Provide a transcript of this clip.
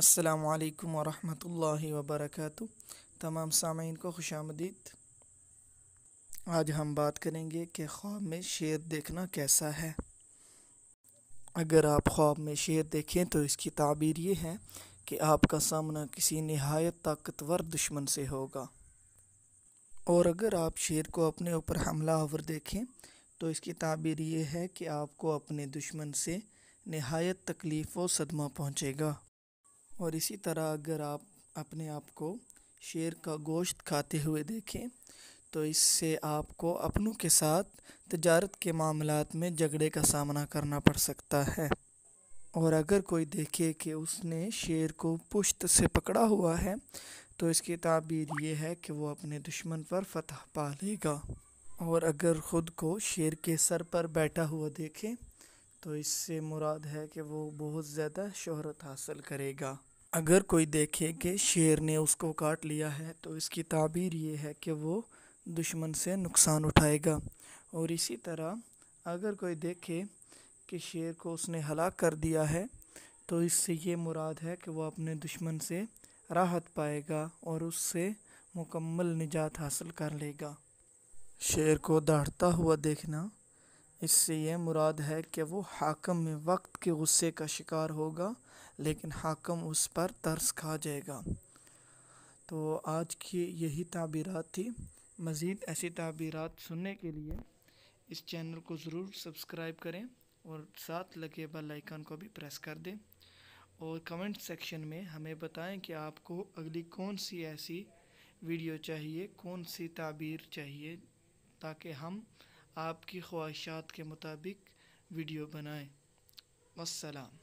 असलकम वालेकुम वरहमतुल्लाहि तमाम सामीन को खुश आमदीद आज हम बात करेंगे कि ख्वाब में शेर देखना कैसा है अगर आप ख्वाब में शेर देखें तो इसकी ताबीर ये है कि आपका सामना किसी नहायत ताकतवर दुश्मन से होगा और अगर आप शेर को अपने ऊपर हमला आवर देखें तो इसकी ताबीर ये है कि आपको अपने दुश्मन से नहायत तकलीफ़ व सदमा पहुँचेगा और इसी तरह अगर आप अपने आप को शेर का गोश्त खाते हुए देखें तो इससे आपको अपनों के साथ तजारत के मामलों में झगड़े का सामना करना पड़ सकता है और अगर कोई देखे कि उसने शेर को पुश्त से पकड़ा हुआ है तो इसकी ताबीर ये है कि वो अपने दुश्मन पर फतह पा लेगा और अगर ख़ुद को शेर के सर पर बैठा हुआ देखे तो इससे मुराद है कि वो बहुत ज़्यादा शोहरत हासिल करेगा अगर कोई देखे कि शेर ने उसको काट लिया है तो इसकी ताबीर ये है कि वो दुश्मन से नुकसान उठाएगा और इसी तरह अगर कोई देखे कि शेर को उसने हलाक कर दिया है तो इससे ये मुराद है कि वो अपने दुश्मन से राहत पाएगा और उससे मुकम्मल निजात हासिल कर लेगा शेर को दाढ़ता हुआ देखना इससे यह मुराद है कि वो हाकम में वक्त के गुस्से का शिकार होगा लेकिन हाकम उस पर तरस खा जाएगा तो आज की यही तबीरत थी मज़ीद ऐसी तबीरत सुनने के लिए इस चैनल को ज़रूर सब्सक्राइब करें और साथ लगे बेल आइकन को भी प्रेस कर दें और कमेंट सेक्शन में हमें बताएं कि आपको अगली कौन सी ऐसी वीडियो चाहिए कौन सी ताबीर चाहिए ताकि हम आपकी ख्वाहिशात के मुताबिक वीडियो बनाएँ वसलाम